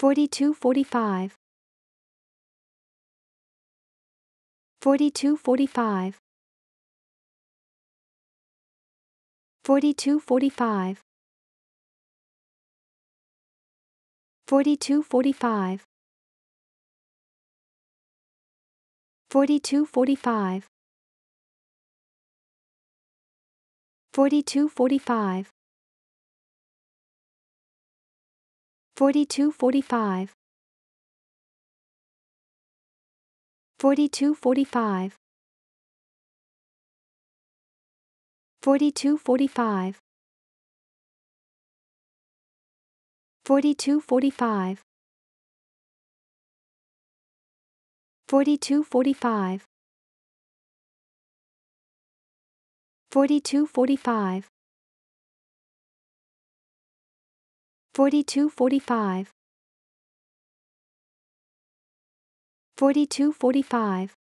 4245 4245 4245 4245 4245 4245 4245 4245 4245 4245 4245 4245 4245 4245